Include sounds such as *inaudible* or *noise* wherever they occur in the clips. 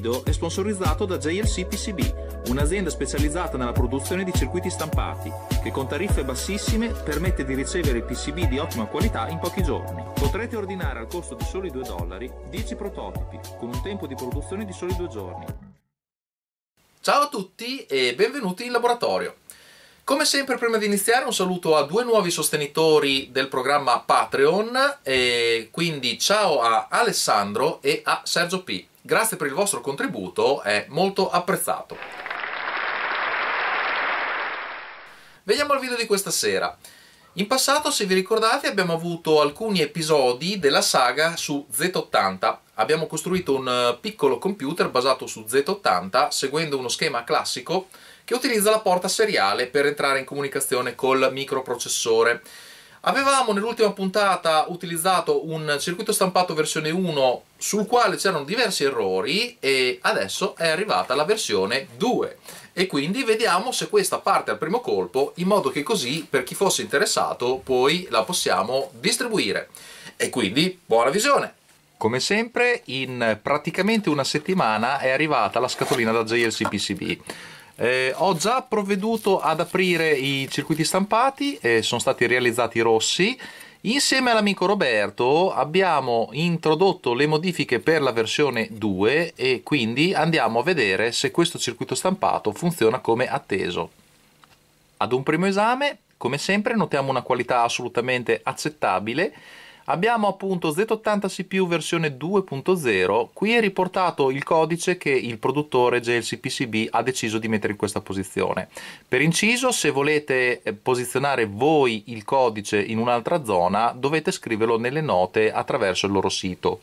video è sponsorizzato da JLC PCB, un'azienda specializzata nella produzione di circuiti stampati, che con tariffe bassissime permette di ricevere PCB di ottima qualità in pochi giorni. Potrete ordinare al costo di soli 2 dollari 10 prototipi, con un tempo di produzione di soli 2 giorni. Ciao a tutti e benvenuti in laboratorio. Come sempre prima di iniziare un saluto a due nuovi sostenitori del programma Patreon, quindi ciao a Alessandro e a Sergio P. Grazie per il vostro contributo, è molto apprezzato. Vediamo il video di questa sera. In passato, se vi ricordate, abbiamo avuto alcuni episodi della saga su Z80. Abbiamo costruito un eh, piccolo computer basato su Z80 seguendo uno schema classico che utilizza la porta seriale per entrare in comunicazione col microprocessore. Avevamo nell'ultima puntata utilizzato un circuito stampato versione 1 sul quale c'erano diversi errori e adesso è arrivata la versione 2 e quindi vediamo se questa parte al primo colpo in modo che così per chi fosse interessato poi la possiamo distribuire e quindi buona visione! Come sempre in praticamente una settimana è arrivata la scatolina da JLCPCB. PCB eh, ho già provveduto ad aprire i circuiti stampati, eh, sono stati realizzati i rossi. Insieme all'amico Roberto abbiamo introdotto le modifiche per la versione 2 e quindi andiamo a vedere se questo circuito stampato funziona come atteso. Ad un primo esame, come sempre, notiamo una qualità assolutamente accettabile Abbiamo appunto Z80 CPU versione 2.0, qui è riportato il codice che il produttore JLCPCB ha deciso di mettere in questa posizione. Per inciso, se volete eh, posizionare voi il codice in un'altra zona, dovete scriverlo nelle note attraverso il loro sito.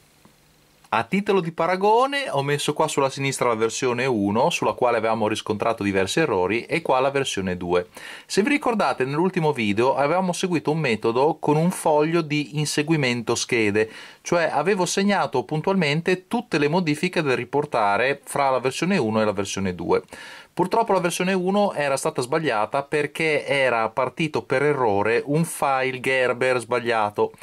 A titolo di paragone ho messo qua sulla sinistra la versione 1 sulla quale avevamo riscontrato diversi errori e qua la versione 2. Se vi ricordate nell'ultimo video avevamo seguito un metodo con un foglio di inseguimento schede, cioè avevo segnato puntualmente tutte le modifiche da riportare fra la versione 1 e la versione 2. Purtroppo la versione 1 era stata sbagliata perché era partito per errore un file Gerber sbagliato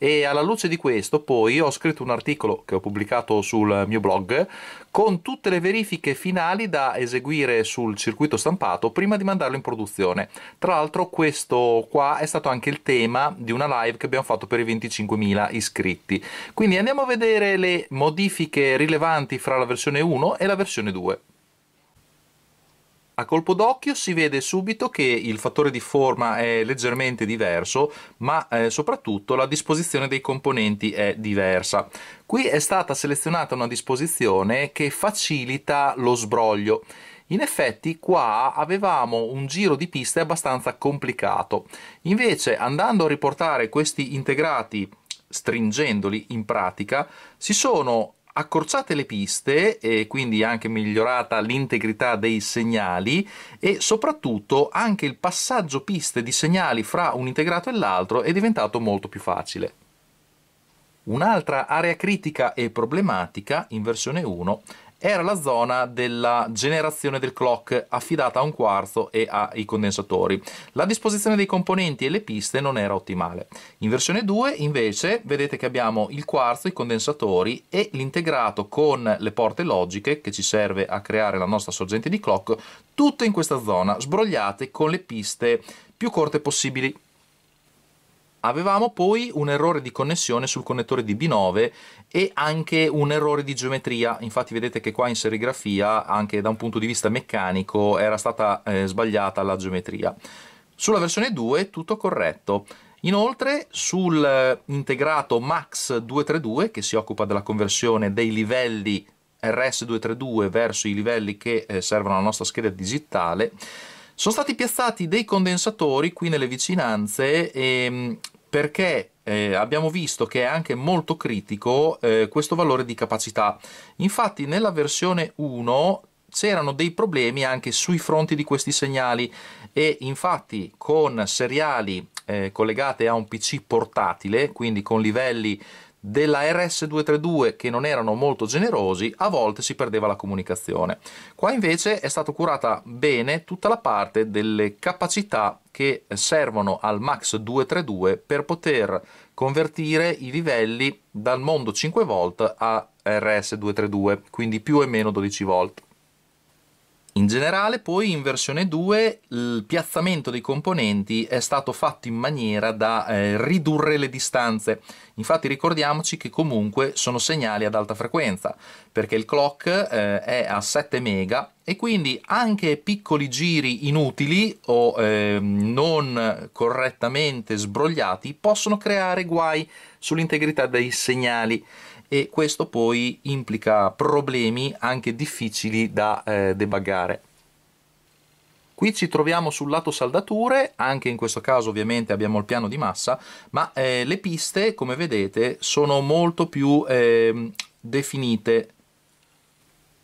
e alla luce di questo poi ho scritto un articolo che ho pubblicato sul mio blog con tutte le verifiche finali da eseguire sul circuito stampato prima di mandarlo in produzione. Tra l'altro questo qua è stato anche il tema di una live che abbiamo fatto per i 25.000 iscritti. Quindi andiamo a vedere le modifiche rilevanti fra la versione 1 e la versione 2 a colpo d'occhio si vede subito che il fattore di forma è leggermente diverso, ma eh, soprattutto la disposizione dei componenti è diversa. Qui è stata selezionata una disposizione che facilita lo sbroglio. In effetti qua avevamo un giro di piste abbastanza complicato. Invece andando a riportare questi integrati stringendoli in pratica, si sono accorciate le piste e quindi anche migliorata l'integrità dei segnali e soprattutto anche il passaggio piste di segnali fra un integrato e l'altro è diventato molto più facile. Un'altra area critica e problematica in versione 1 era la zona della generazione del clock affidata a un quarzo e ai condensatori. La disposizione dei componenti e le piste non era ottimale. In versione 2 invece vedete che abbiamo il quarzo, i condensatori e l'integrato con le porte logiche che ci serve a creare la nostra sorgente di clock, tutto in questa zona, sbrogliate con le piste più corte possibili. Avevamo poi un errore di connessione sul connettore di B9 e anche un errore di geometria, infatti vedete che qua in serigrafia, anche da un punto di vista meccanico, era stata eh, sbagliata la geometria. Sulla versione 2 tutto corretto. Inoltre sul eh, integrato MAX232, che si occupa della conversione dei livelli RS232 verso i livelli che eh, servono alla nostra scheda digitale, sono stati piazzati dei condensatori qui nelle vicinanze ehm, perché eh, abbiamo visto che è anche molto critico eh, questo valore di capacità. Infatti nella versione 1 c'erano dei problemi anche sui fronti di questi segnali e infatti con seriali eh, collegate a un PC portatile, quindi con livelli della RS232 che non erano molto generosi, a volte si perdeva la comunicazione. Qua invece è stata curata bene tutta la parte delle capacità che servono al Max 232 per poter convertire i livelli dal mondo 5V a RS232, quindi più e meno 12V. In generale poi in versione 2 il piazzamento dei componenti è stato fatto in maniera da eh, ridurre le distanze, infatti ricordiamoci che comunque sono segnali ad alta frequenza perché il clock eh, è a 7 mega e quindi anche piccoli giri inutili o eh, non correttamente sbrogliati possono creare guai sull'integrità dei segnali e questo poi implica problemi anche difficili da eh, debuggare. Qui ci troviamo sul lato saldature, anche in questo caso ovviamente abbiamo il piano di massa, ma eh, le piste come vedete sono molto più eh, definite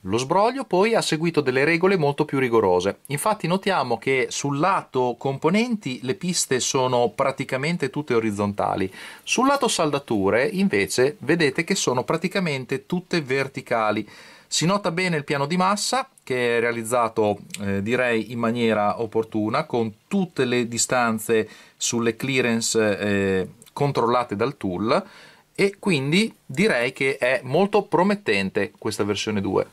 lo sbroglio poi ha seguito delle regole molto più rigorose, infatti notiamo che sul lato componenti le piste sono praticamente tutte orizzontali, sul lato saldature invece vedete che sono praticamente tutte verticali. Si nota bene il piano di massa che è realizzato eh, direi in maniera opportuna con tutte le distanze sulle clearance eh, controllate dal tool e quindi direi che è molto promettente questa versione 2.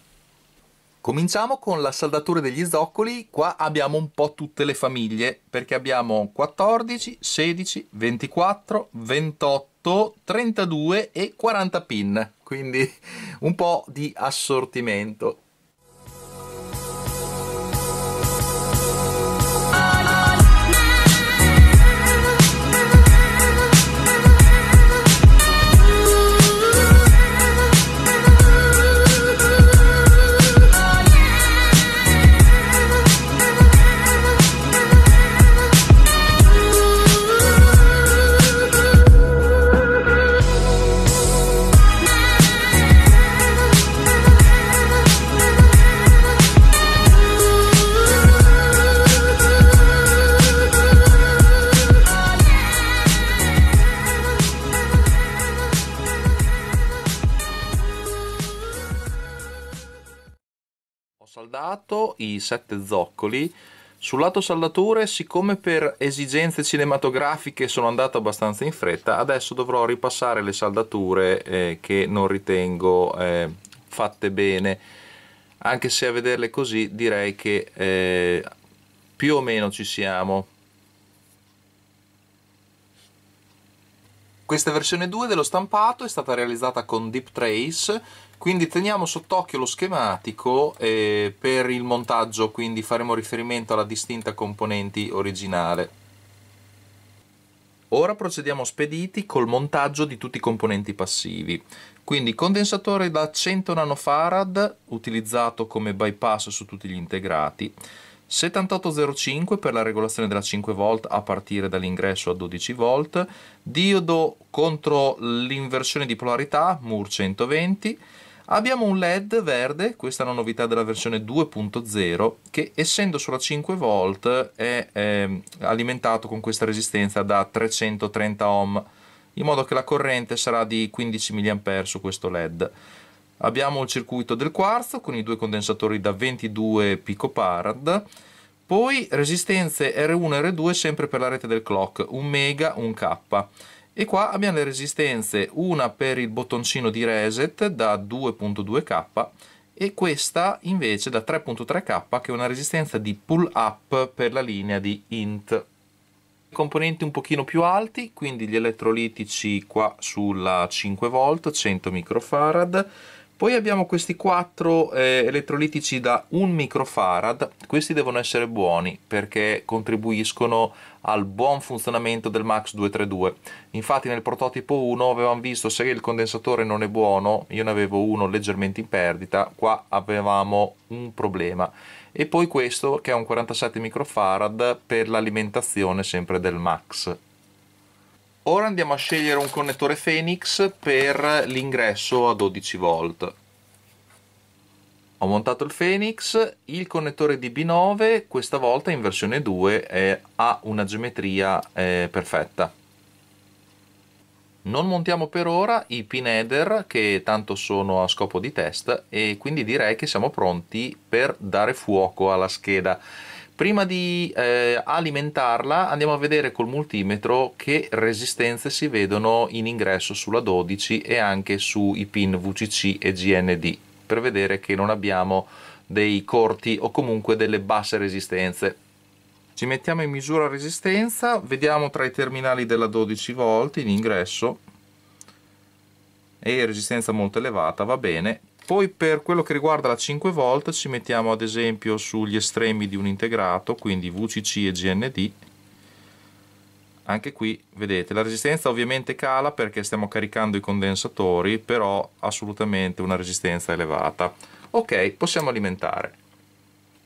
Cominciamo con la saldatura degli zoccoli, qua abbiamo un po' tutte le famiglie, perché abbiamo 14, 16, 24, 28, 32 e 40 pin, quindi un po' di assortimento. 7 zoccoli. Sul lato saldature, siccome per esigenze cinematografiche sono andato abbastanza in fretta, adesso dovrò ripassare le saldature eh, che non ritengo eh, fatte bene. Anche se a vederle così direi che eh, più o meno ci siamo. Questa versione 2 dello stampato è stata realizzata con Deep Trace quindi teniamo sott'occhio lo schematico eh, per il montaggio quindi faremo riferimento alla distinta componenti originale Ora procediamo spediti col montaggio di tutti i componenti passivi. Quindi condensatore da 100 nanofarad utilizzato come bypass su tutti gli integrati, 7805 per la regolazione della 5V a partire dall'ingresso a 12V, diodo contro l'inversione di polarità MUR 120, Abbiamo un LED verde, questa è una novità della versione 2.0, che essendo solo 5 v è, è ehm, alimentato con questa resistenza da 330 ohm, in modo che la corrente sarà di 15 mA su questo LED. Abbiamo il circuito del quarzo con i due condensatori da 22 picoparad, poi resistenze R1 e R2 sempre per la rete del clock, 1 mega, 1 K e qua abbiamo le resistenze una per il bottoncino di reset da 2.2k e questa invece da 3.3k che è una resistenza di pull up per la linea di int componenti un pochino più alti quindi gli elettrolitici qua sulla 5 volt 100 microfarad poi abbiamo questi quattro eh, elettrolitici da 1 microfarad, questi devono essere buoni perché contribuiscono al buon funzionamento del Max 232. Infatti nel prototipo 1 avevamo visto se il condensatore non è buono, io ne avevo uno leggermente in perdita, qua avevamo un problema. E poi questo che è un 47 microfarad per l'alimentazione sempre del Max. Ora andiamo a scegliere un connettore Phoenix per l'ingresso a 12 v ho montato il Phoenix, il connettore DB9 questa volta in versione 2 eh, ha una geometria eh, perfetta. Non montiamo per ora i pin header che tanto sono a scopo di test e quindi direi che siamo pronti per dare fuoco alla scheda. Prima di eh, alimentarla andiamo a vedere col multimetro che resistenze si vedono in ingresso sulla 12 e anche sui pin VCC e GND per vedere che non abbiamo dei corti o comunque delle basse resistenze. Ci mettiamo in misura resistenza, vediamo tra i terminali della 12 volt in ingresso e resistenza molto elevata, va bene. Poi per quello che riguarda la 5 volt ci mettiamo ad esempio sugli estremi di un integrato, quindi VCC e GND anche qui vedete la resistenza ovviamente cala perché stiamo caricando i condensatori però assolutamente una resistenza elevata ok possiamo alimentare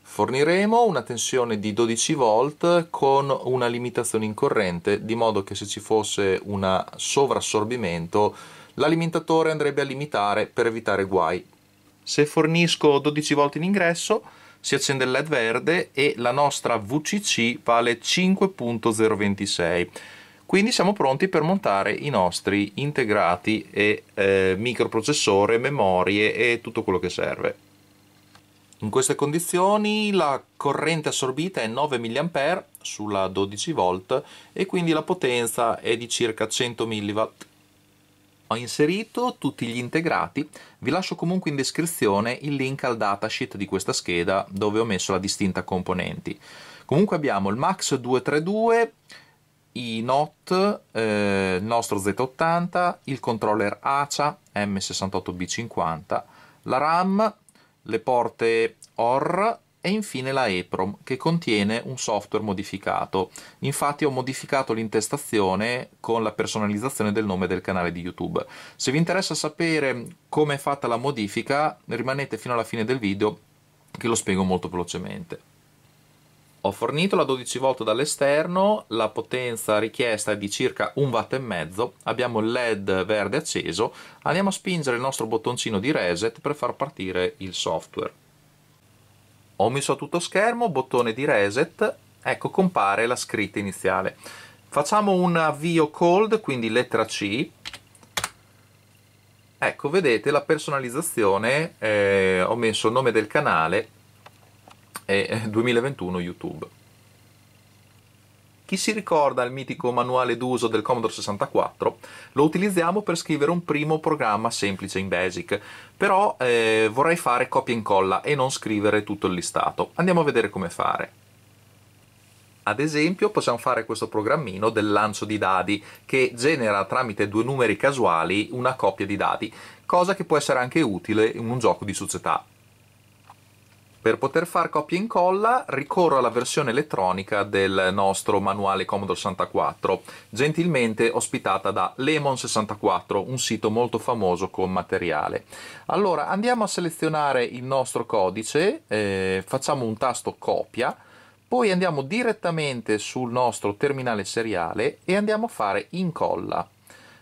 forniremo una tensione di 12 volt con una limitazione in corrente di modo che se ci fosse un sovrassorbimento l'alimentatore andrebbe a limitare per evitare guai se fornisco 12 volt in ingresso si accende il led verde e la nostra VCC vale 5.026 quindi siamo pronti per montare i nostri integrati e eh, microprocessore, memorie e tutto quello che serve. In queste condizioni la corrente assorbita è 9 mA sulla 12 V e quindi la potenza è di circa 100 mW. Ho inserito tutti gli integrati, vi lascio comunque in descrizione il link al datasheet di questa scheda dove ho messo la distinta componenti. Comunque abbiamo il Max 232, i NOT, eh, il nostro Z80, il controller ACA M68B50, la RAM, le porte OR, e infine la EPROM che contiene un software modificato. Infatti ho modificato l'intestazione con la personalizzazione del nome del canale di YouTube. Se vi interessa sapere come è fatta la modifica rimanete fino alla fine del video che lo spiego molto velocemente. Ho fornito la 12V dall'esterno, la potenza richiesta è di circa 1,5 W, abbiamo il LED verde acceso, andiamo a spingere il nostro bottoncino di reset per far partire il software ho messo a tutto schermo, bottone di reset, ecco compare la scritta iniziale. Facciamo un avvio cold, quindi lettera C. Ecco, vedete la personalizzazione, eh, ho messo il nome del canale eh, 2021 YouTube. Chi si ricorda il mitico manuale d'uso del Commodore 64? Lo utilizziamo per scrivere un primo programma semplice in BASIC, però eh, vorrei fare copia e incolla e non scrivere tutto il listato. Andiamo a vedere come fare. Ad esempio possiamo fare questo programmino del lancio di dadi che genera tramite due numeri casuali una coppia di dadi, cosa che può essere anche utile in un gioco di società. Per poter fare copia e incolla ricorro alla versione elettronica del nostro manuale Commodore 64, gentilmente ospitata da Lemon64, un sito molto famoso con materiale. Allora andiamo a selezionare il nostro codice, eh, facciamo un tasto copia, poi andiamo direttamente sul nostro terminale seriale e andiamo a fare incolla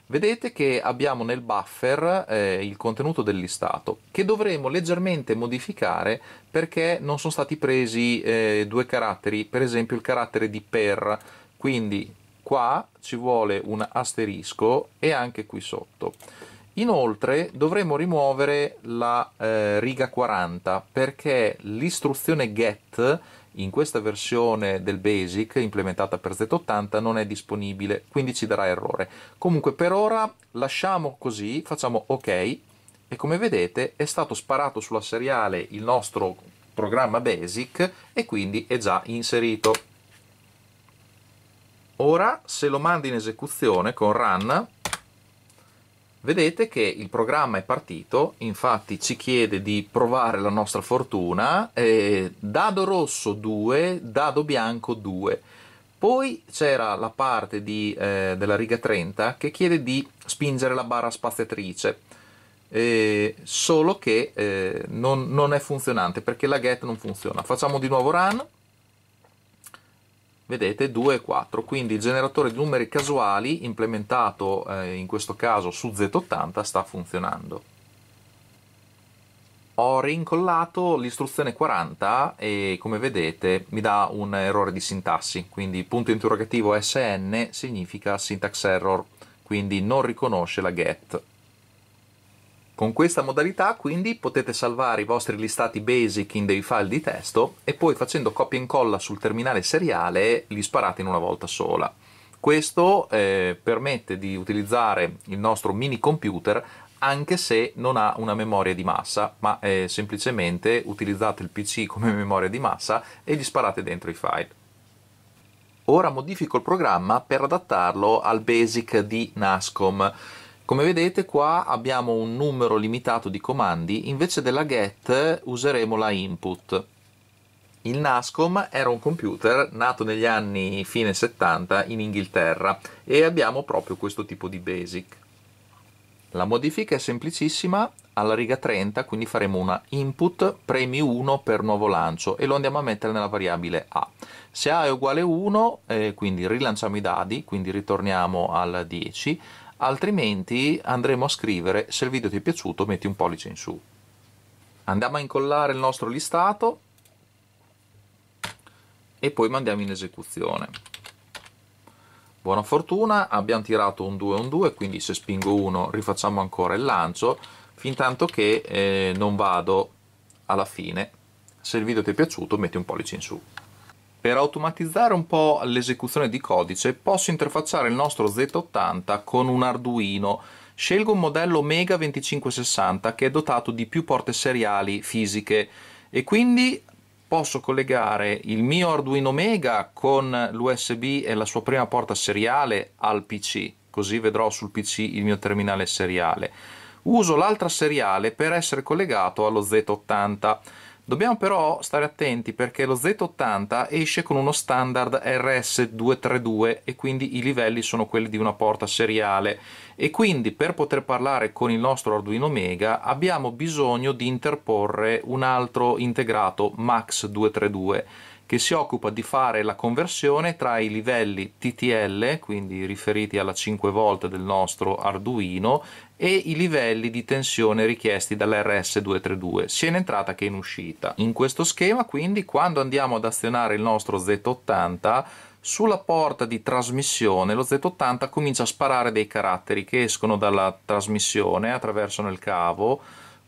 vedete che abbiamo nel buffer eh, il contenuto del listato che dovremo leggermente modificare perché non sono stati presi eh, due caratteri, per esempio il carattere di per, quindi qua ci vuole un asterisco e anche qui sotto. Inoltre dovremo rimuovere la eh, riga 40 perché l'istruzione get in questa versione del Basic implementata per Z80 non è disponibile, quindi ci darà errore. Comunque per ora lasciamo così, facciamo ok e come vedete è stato sparato sulla seriale il nostro programma Basic e quindi è già inserito. Ora se lo mando in esecuzione con run Vedete che il programma è partito, infatti ci chiede di provare la nostra fortuna, eh, dado rosso 2, dado bianco 2. Poi c'era la parte di, eh, della riga 30 che chiede di spingere la barra spaziatrice, eh, solo che eh, non, non è funzionante perché la get non funziona. Facciamo di nuovo run vedete 2 e 4 quindi il generatore di numeri casuali implementato eh, in questo caso su Z80 sta funzionando ho rincollato l'istruzione 40 e come vedete mi dà un errore di sintassi quindi punto interrogativo SN significa syntax error quindi non riconosce la get con questa modalità quindi potete salvare i vostri listati basic in dei file di testo e poi facendo copia e incolla sul terminale seriale li sparate in una volta sola. Questo eh, permette di utilizzare il nostro mini computer anche se non ha una memoria di massa, ma eh, semplicemente utilizzate il PC *laughs* come memoria di massa e gli sparate dentro i file. Ora modifico il programma per adattarlo al basic di Nascom. Come vedete qua abbiamo un numero limitato di comandi, invece della get useremo la input. Il NASCOM era un computer nato negli anni fine 70 in Inghilterra e abbiamo proprio questo tipo di basic. La modifica è semplicissima, alla riga 30 quindi faremo una input premi 1 per nuovo lancio e lo andiamo a mettere nella variabile A. Se A è uguale a 1 eh, quindi rilanciamo i dadi, quindi ritorniamo al 10, altrimenti andremo a scrivere se il video ti è piaciuto metti un pollice in su andiamo a incollare il nostro listato e poi mandiamo in esecuzione buona fortuna abbiamo tirato un 2 un 2 quindi se spingo 1 rifacciamo ancora il lancio fin tanto che eh, non vado alla fine se il video ti è piaciuto metti un pollice in su per automatizzare un po' l'esecuzione di codice posso interfacciare il nostro Z80 con un Arduino. Scelgo un modello Mega 2560 che è dotato di più porte seriali fisiche e quindi posso collegare il mio Arduino Mega con l'USB e la sua prima porta seriale al PC, così vedrò sul PC il mio terminale seriale. Uso l'altra seriale per essere collegato allo Z80 Dobbiamo però stare attenti perché lo Z80 esce con uno standard RS232 e quindi i livelli sono quelli di una porta seriale e quindi per poter parlare con il nostro Arduino Mega abbiamo bisogno di interporre un altro integrato MAX232 che si occupa di fare la conversione tra i livelli TTL, quindi riferiti alla 5 volt del nostro Arduino, e i livelli di tensione richiesti dall'RS232, sia in entrata che in uscita. In questo schema, quindi, quando andiamo ad azionare il nostro Z80, sulla porta di trasmissione lo Z80 comincia a sparare dei caratteri che escono dalla trasmissione, attraversano il cavo,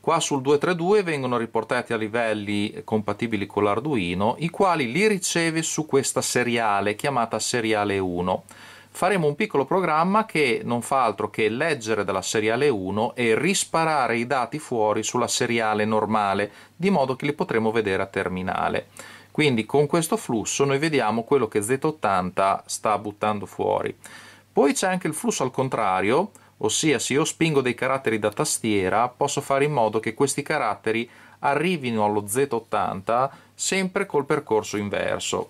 Qua sul 232 vengono riportati a livelli compatibili con l'Arduino, i quali li riceve su questa seriale, chiamata seriale 1. Faremo un piccolo programma che non fa altro che leggere dalla seriale 1 e risparare i dati fuori sulla seriale normale, di modo che li potremo vedere a terminale. Quindi con questo flusso noi vediamo quello che Z80 sta buttando fuori. Poi c'è anche il flusso al contrario, ossia se io spingo dei caratteri da tastiera posso fare in modo che questi caratteri arrivino allo Z80 sempre col percorso inverso.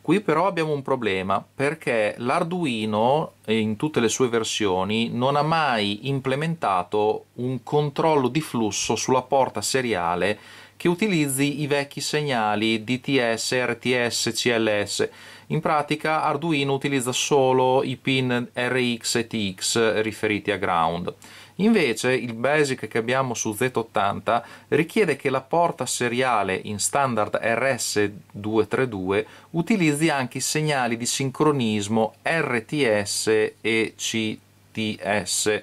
Qui però abbiamo un problema perché l'Arduino in tutte le sue versioni non ha mai implementato un controllo di flusso sulla porta seriale che utilizzi i vecchi segnali DTS, RTS, CLS in pratica Arduino utilizza solo i pin RX e TX riferiti a ground. Invece il BASIC che abbiamo su Z80 richiede che la porta seriale in standard RS232 utilizzi anche i segnali di sincronismo RTS e CTS.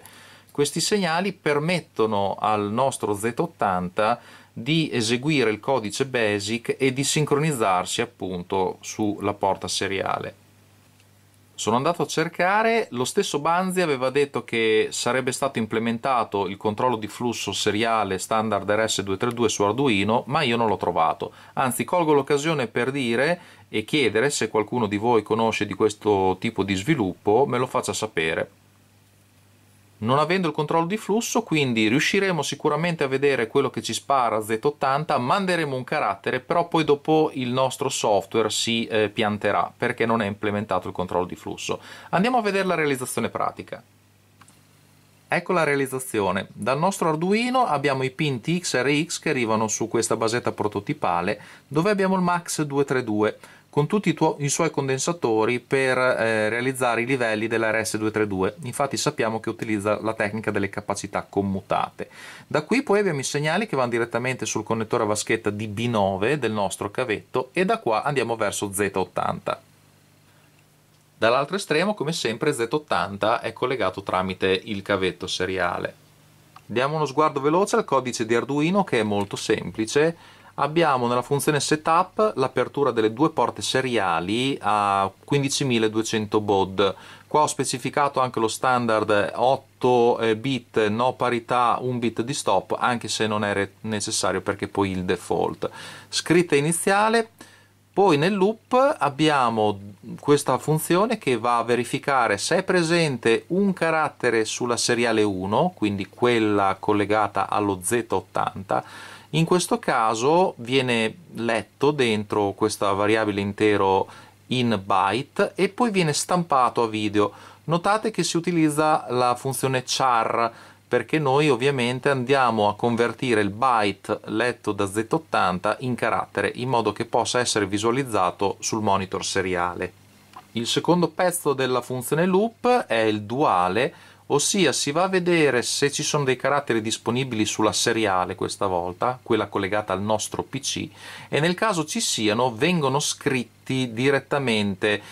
Questi segnali permettono al nostro Z80 di eseguire il codice BASIC e di sincronizzarsi appunto sulla porta seriale. Sono andato a cercare, lo stesso Banzi aveva detto che sarebbe stato implementato il controllo di flusso seriale standard RS232 su Arduino, ma io non l'ho trovato. Anzi, colgo l'occasione per dire e chiedere se qualcuno di voi conosce di questo tipo di sviluppo, me lo faccia sapere non avendo il controllo di flusso, quindi riusciremo sicuramente a vedere quello che ci spara Z80, manderemo un carattere, però poi dopo il nostro software si eh, pianterà perché non è implementato il controllo di flusso. Andiamo a vedere la realizzazione pratica. Ecco la realizzazione. Dal nostro Arduino abbiamo i pin TX che arrivano su questa basetta prototipale dove abbiamo il MAX232 con tutti i, tuo, i suoi condensatori per eh, realizzare i livelli dell'RS232. Infatti sappiamo che utilizza la tecnica delle capacità commutate. Da qui poi abbiamo i segnali che vanno direttamente sul connettore a vaschetta di B9 del nostro cavetto e da qua andiamo verso Z80. Dall'altro estremo, come sempre, Z80 è collegato tramite il cavetto seriale. Diamo uno sguardo veloce al codice di Arduino che è molto semplice abbiamo nella funzione setup l'apertura delle due porte seriali a 15200 baud qua ho specificato anche lo standard 8 eh, bit no parità 1 bit di stop anche se non è necessario perché poi il default scritta iniziale poi nel loop abbiamo questa funzione che va a verificare se è presente un carattere sulla seriale 1, quindi quella collegata allo Z80, in questo caso viene letto dentro questa variabile intero in byte e poi viene stampato a video. Notate che si utilizza la funzione char perché noi ovviamente andiamo a convertire il byte letto da Z80 in carattere in modo che possa essere visualizzato sul monitor seriale. Il secondo pezzo della funzione loop è il duale, ossia si va a vedere se ci sono dei caratteri disponibili sulla seriale questa volta, quella collegata al nostro PC, e nel caso ci siano vengono scritti direttamente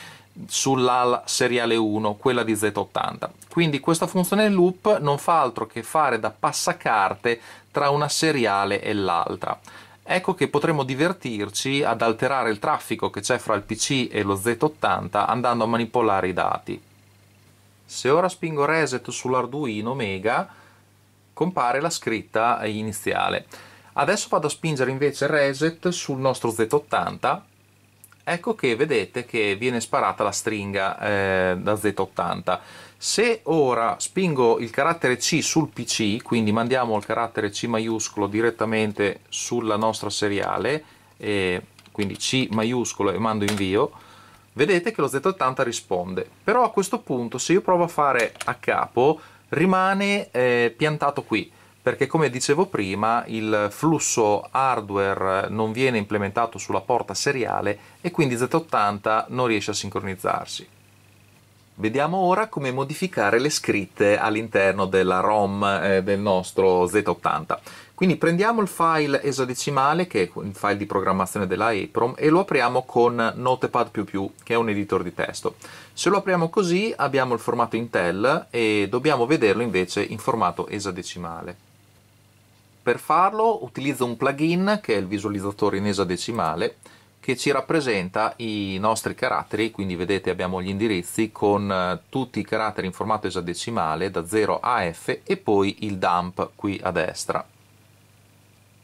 sull'AL seriale 1, quella di Z80. Quindi questa funzione loop non fa altro che fare da passacarte tra una seriale e l'altra. Ecco che potremo divertirci ad alterare il traffico che c'è fra il PC e lo Z80 andando a manipolare i dati. Se ora spingo reset sull'Arduino Mega compare la scritta iniziale. Adesso vado a spingere invece reset sul nostro Z80 ecco che vedete che viene sparata la stringa eh, da Z80 se ora spingo il carattere C sul PC quindi mandiamo il carattere C maiuscolo direttamente sulla nostra seriale eh, quindi C maiuscolo e mando invio vedete che lo Z80 risponde però a questo punto se io provo a fare a capo rimane eh, piantato qui perché come dicevo prima il flusso hardware non viene implementato sulla porta seriale e quindi Z80 non riesce a sincronizzarsi. Vediamo ora come modificare le scritte all'interno della ROM eh, del nostro Z80. Quindi prendiamo il file esadecimale, che è il file di programmazione della EPROM, e lo apriamo con Notepad++, che è un editor di testo. Se lo apriamo così abbiamo il formato Intel e dobbiamo vederlo invece in formato esadecimale. Per farlo utilizzo un plugin che è il visualizzatore in esadecimale che ci rappresenta i nostri caratteri, quindi vedete abbiamo gli indirizzi con eh, tutti i caratteri in formato esadecimale da 0 a F e poi il dump qui a destra.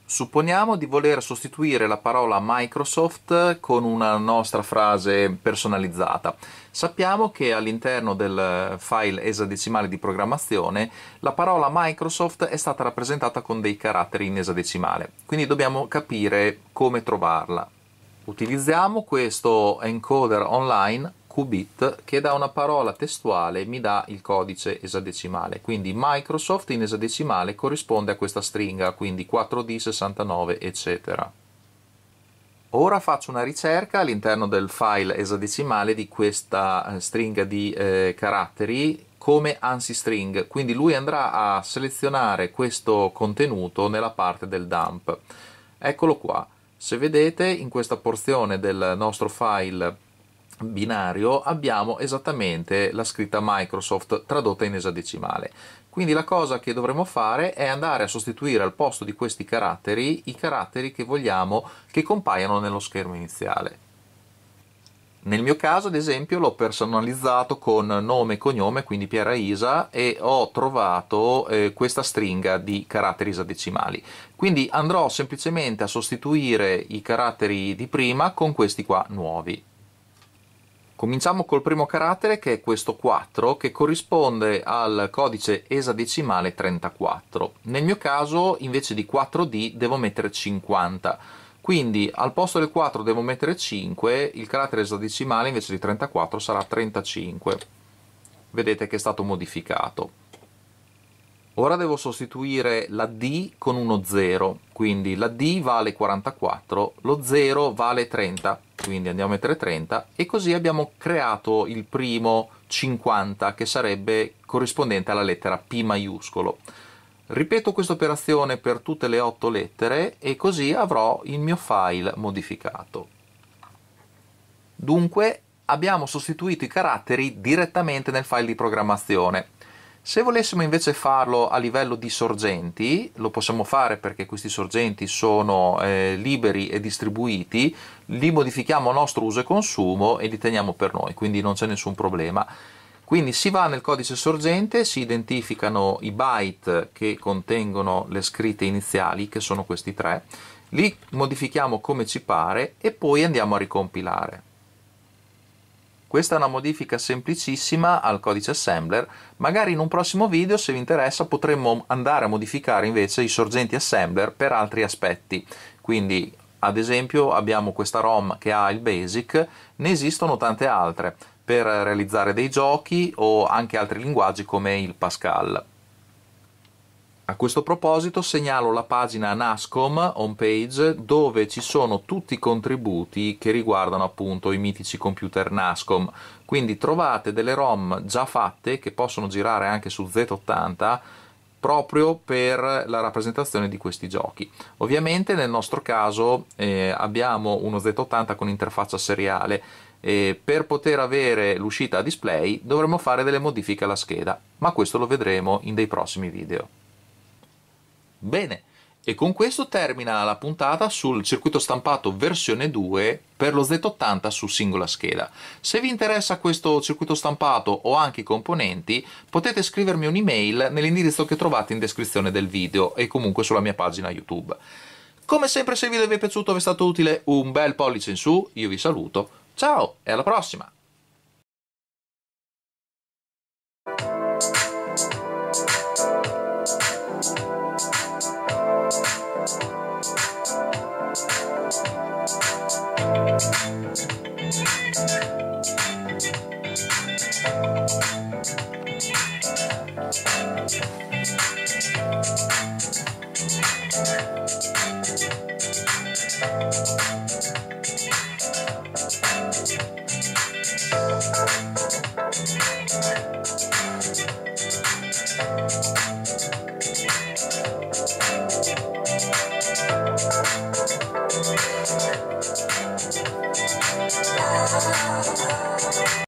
Supponiamo di voler sostituire la parola Microsoft con una nostra frase personalizzata. Sappiamo che all'interno del file esadecimale di programmazione la parola Microsoft è stata rappresentata con dei caratteri in esadecimale, quindi dobbiamo capire come trovarla. Utilizziamo questo encoder online qubit che da una parola testuale mi dà il codice esadecimale. Quindi Microsoft in esadecimale corrisponde a questa stringa, quindi 4D69 eccetera. Ora faccio una ricerca all'interno del file esadecimale di questa eh, stringa di eh, caratteri come ANSI string, quindi lui andrà a selezionare questo contenuto nella parte del dump. Eccolo qua. Se vedete in questa porzione del nostro file binario abbiamo esattamente la scritta Microsoft tradotta in esadecimale. Quindi la cosa che dovremo fare è andare a sostituire al posto di questi caratteri i caratteri che vogliamo che compaiano nello schermo iniziale. Nel mio caso, ad esempio, l'ho personalizzato con nome e cognome, quindi Piera Isa, e ho trovato eh, questa stringa di caratteri esadecimali. Quindi andrò semplicemente a sostituire i caratteri di prima con questi qua nuovi. Cominciamo col primo carattere che è questo 4 che corrisponde al codice esadecimale 34. Nel mio caso invece di 4D devo mettere 50, quindi al posto del 4 devo mettere 5, il carattere esadecimale invece di 34 sarà 35. Vedete che è stato modificato. Ora devo sostituire la D con uno 0, quindi la D vale 44, lo 0 vale 30, quindi andiamo a mettere 30, e così abbiamo creato il primo 50, che sarebbe corrispondente alla lettera P maiuscolo. Ripeto questa operazione per tutte le 8 lettere e così avrò il mio file modificato. Dunque abbiamo sostituito i caratteri direttamente nel file di programmazione. Se volessimo invece farlo a livello di sorgenti, lo possiamo fare perché questi sorgenti sono eh, liberi e distribuiti, li modifichiamo a nostro uso e consumo e li teniamo per noi, quindi non c'è nessun problema. Quindi si va nel codice sorgente, si identificano i byte che contengono le scritte iniziali, che sono questi tre, li modifichiamo come ci pare e poi andiamo a ricompilare. Questa è una modifica semplicissima al codice assembler, magari in un prossimo video se vi interessa potremmo andare a modificare invece i sorgenti assembler per altri aspetti, quindi ad esempio abbiamo questa ROM che ha il BASIC, ne esistono tante altre per realizzare dei giochi o anche altri linguaggi come il Pascal. A questo proposito segnalo la pagina Nascom homepage dove ci sono tutti i contributi che riguardano appunto i mitici computer Nascom, quindi trovate delle ROM già fatte che possono girare anche su Z80 proprio per la rappresentazione di questi giochi. Ovviamente nel nostro caso eh, abbiamo uno Z80 con interfaccia seriale e per poter avere l'uscita a display dovremo fare delle modifiche alla scheda, ma questo lo vedremo in dei prossimi video. Bene, e con questo termina la puntata sul circuito stampato versione 2 per lo Z80 su singola scheda. Se vi interessa questo circuito stampato o anche i componenti, potete scrivermi un'email nell'indirizzo che trovate in descrizione del video e comunque sulla mia pagina YouTube. Come sempre se il video vi è piaciuto vi è stato utile un bel pollice in su, io vi saluto, ciao e alla prossima!